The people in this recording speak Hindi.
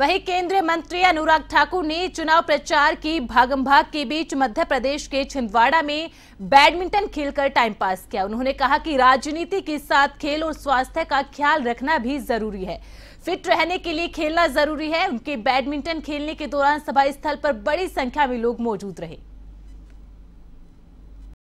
वहीं केंद्रीय मंत्री अनुराग ठाकुर ने चुनाव प्रचार की भागम भाग के बीच मध्य प्रदेश के छिंदवाड़ा में बैडमिंटन खेलकर टाइम पास किया उन्होंने कहा कि राजनीति के साथ खेल और स्वास्थ्य का ख्याल रखना भी जरूरी है फिट रहने के लिए खेलना जरूरी है उनके बैडमिंटन खेलने के दौरान सभा स्थल पर बड़ी संख्या में लोग मौजूद रहे